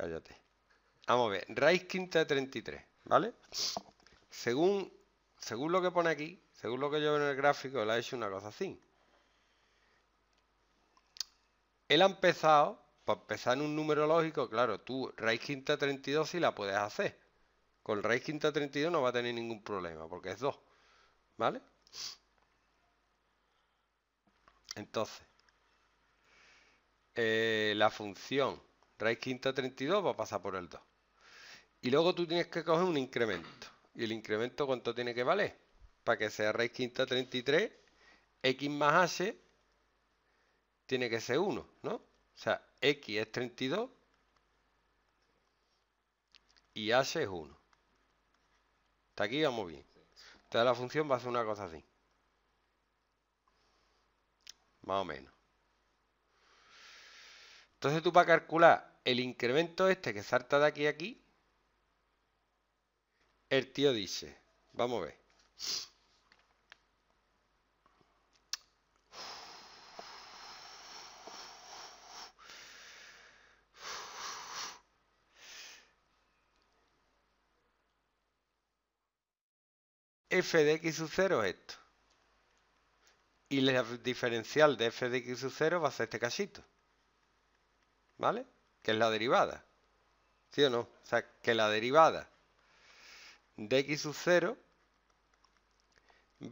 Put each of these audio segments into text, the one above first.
cállate. Vamos a ver, raíz quinta de 33, ¿vale? Según, según lo que pone aquí, según lo que yo veo en el gráfico, él ha hecho una cosa así. Él ha empezado, para empezar en un número lógico, claro, tú raíz quinta de 32 sí la puedes hacer. Con raíz quinta de 32 no va a tener ningún problema, porque es 2, ¿vale? Entonces, eh, la función Raíz quinta 32, va a pasar por el 2. Y luego tú tienes que coger un incremento. ¿Y el incremento cuánto tiene que valer? Para que sea raíz quinta 33, x más h tiene que ser 1, ¿no? O sea, x es 32 y h es 1. Hasta aquí vamos bien. Entonces la función va a ser una cosa así. Más o menos. Entonces tú para calcular el incremento este que salta de aquí a aquí, el tío dice, vamos a ver. f de x sub 0 es esto. Y la diferencial de f de x sub 0 va a ser este casito. ¿Vale? que es la derivada. ¿Sí o no? O sea, que la derivada de x sub 0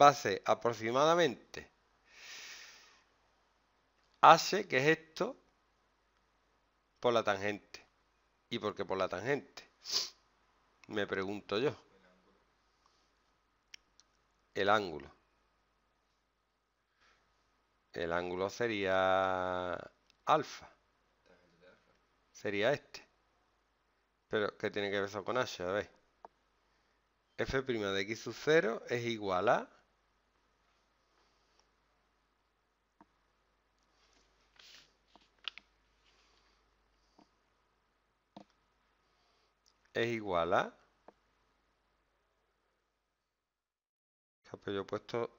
va a ser aproximadamente h, que es esto, por la tangente. ¿Y por qué por la tangente? Me pregunto yo. El ángulo. El ángulo sería alfa sería este. Pero, ¿qué tiene que ver eso con H? A ver. F' de x sub 0 es igual a... Es igual a... Pues yo he puesto...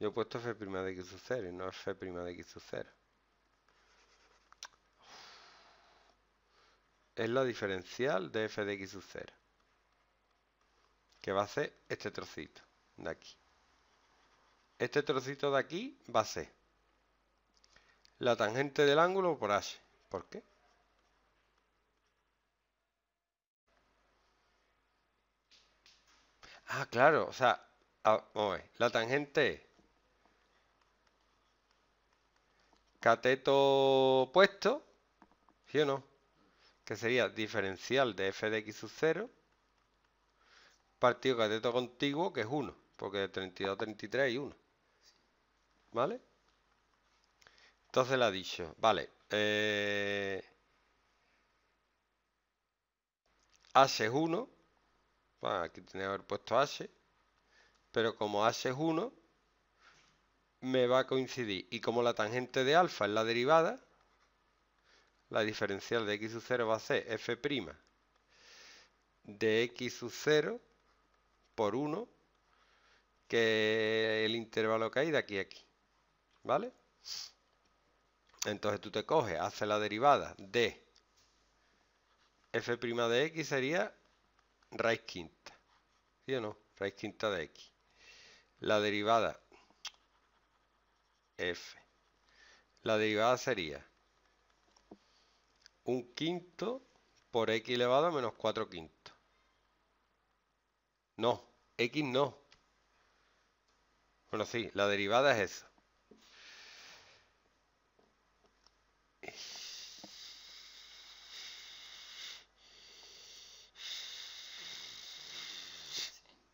Yo he puesto f' de x sub 0 y no f' de x sub 0. es la diferencial de f de x sub 0. Que va a ser este trocito de aquí. Este trocito de aquí va a ser la tangente del ángulo por h. ¿Por qué? Ah, claro, o sea, la tangente cateto opuesto, ¿sí o no? que sería diferencial de f de x sub 0 partido cateto contiguo, que es 1, porque de 32 33 hay 1. ¿Vale? Entonces le ha dicho, vale, eh, H es 1, aquí tenía que haber puesto H, pero como H es 1, me va a coincidir. Y como la tangente de alfa es la derivada, la diferencial de x sub 0 va a ser f' de x sub 0 por 1, que el intervalo que hay de aquí a aquí. ¿Vale? Entonces tú te coges, haces la derivada de f' de x sería raíz quinta. ¿Sí o no? Raíz quinta de x. La derivada f. La derivada sería 1 quinto por x elevado a menos 4 quintos. No, x no. Bueno, sí, la derivada es esa.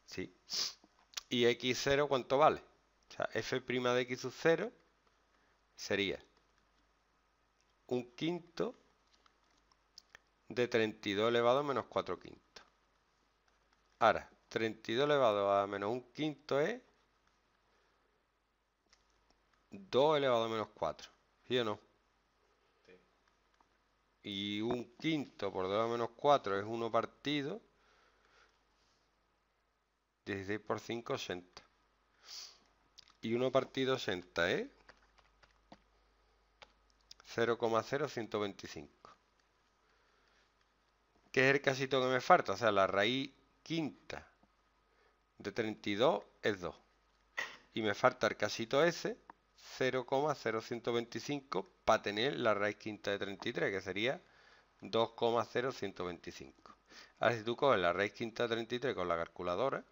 Sí. ¿Y x0 cuánto vale? O sea, f' de x sub 0 sería un quinto de 32 elevado a menos 4 quintos. Ahora, 32 elevado a menos 1 quinto es 2 elevado a menos 4, ¿sí o no? Y un quinto por 2 a menos 4 es 1 partido. 16 por 5, 60. Y 1 partido 60 es 0,0125. ¿Qué es el casito que me falta, o sea, la raíz quinta de 32 es 2. Y me falta el casito ese, 0,0125 para tener la raíz quinta de 33, que sería 2,0125. Ahora si tú coges la raíz quinta de 33 con la calculadora,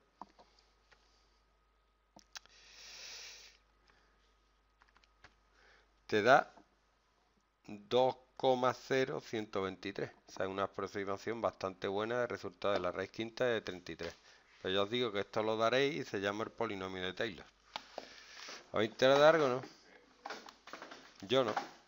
te da 2, 0,0123. O sea, una aproximación bastante buena del resultado de la raíz quinta de 33. Pero pues ya os digo que esto lo daréis y se llama el polinomio de Taylor. ¿Habéis interesa algo no? Yo no.